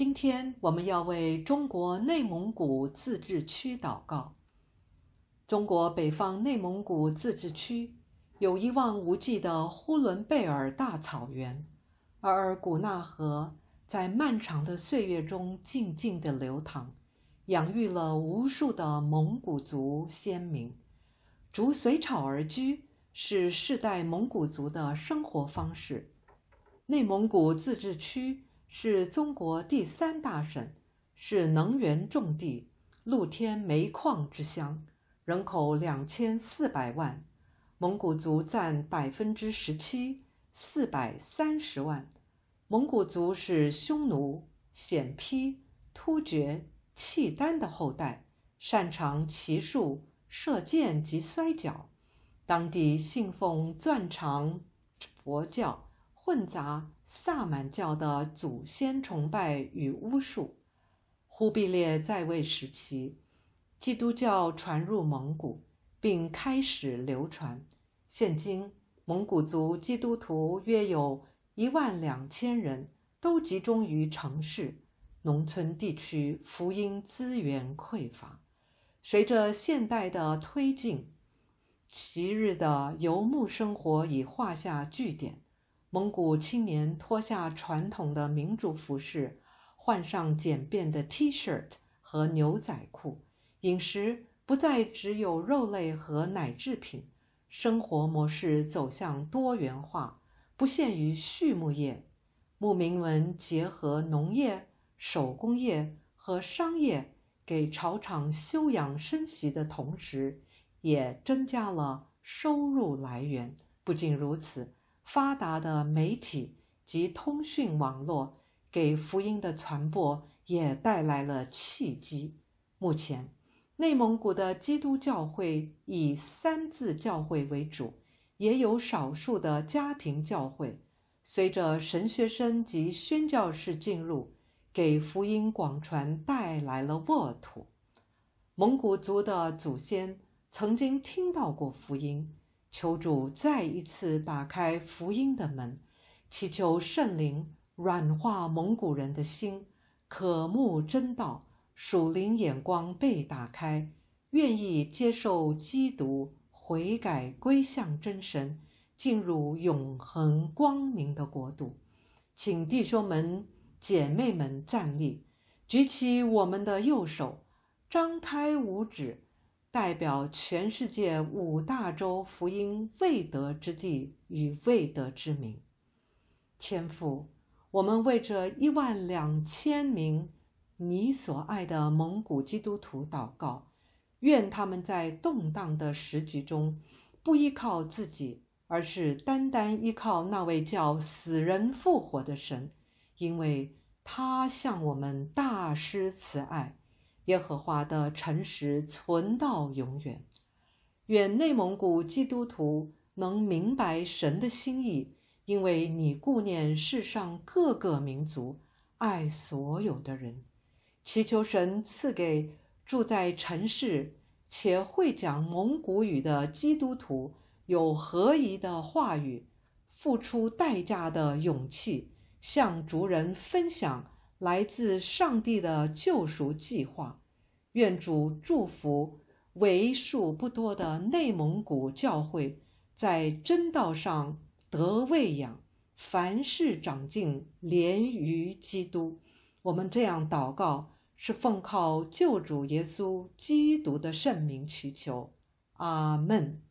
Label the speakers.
Speaker 1: 今天我们要为中国内蒙古自治区祷告。中国北方内蒙古自治区有一望无际的呼伦贝尔大草原，额尔古纳河在漫长的岁月中静静地流淌，养育了无数的蒙古族先民。逐水草而居是世代蒙古族的生活方式。内蒙古自治区。是中国第三大省，是能源重地、露天煤矿之乡，人口两千四百万，蒙古族占百分之十七，四百三十万。蒙古族是匈奴、鲜卑、突厥、契丹的后代，擅长骑术、射箭及摔跤，当地信奉钻长佛教。混杂萨满教的祖先崇拜与巫术。忽必烈在位时期，基督教传入蒙古，并开始流传。现今，蒙古族基督徒约有一万两千人，都集中于城市。农村地区福音资源匮乏。随着现代的推进，昔日的游牧生活已画下句点。蒙古青年脱下传统的民族服饰，换上简便的 T 恤和牛仔裤。饮食不再只有肉类和奶制品，生活模式走向多元化，不限于畜牧业。牧民们结合农业、手工业和商业，给草场休养生息的同时，也增加了收入来源。不仅如此。发达的媒体及通讯网络，给福音的传播也带来了契机。目前，内蒙古的基督教会以三字教会为主，也有少数的家庭教会。随着神学生及宣教士进入，给福音广传带来了沃土。蒙古族的祖先曾经听到过福音。求主再一次打开福音的门，祈求圣灵软化蒙古人的心，渴慕真道，属灵眼光被打开，愿意接受基督悔改归向真神，进入永恒光明的国度。请弟兄们、姐妹们站立，举起我们的右手，张开五指。代表全世界五大洲福音未得之地与未得之名。天父，我们为这一万两千名你所爱的蒙古基督徒祷告，愿他们在动荡的时局中，不依靠自己，而是单单依靠那位叫死人复活的神，因为他向我们大施慈爱。耶和华的诚实存到永远，愿内蒙古基督徒能明白神的心意，因为你顾念世上各个民族，爱所有的人。祈求神赐给住在城市且会讲蒙古语的基督徒有合宜的话语，付出代价的勇气，向族人分享。来自上帝的救赎计划，愿主祝福为数不多的内蒙古教会，在真道上得喂养，凡事长进，连于基督。我们这样祷告，是奉靠救主耶稣基督的圣名祈求。阿门。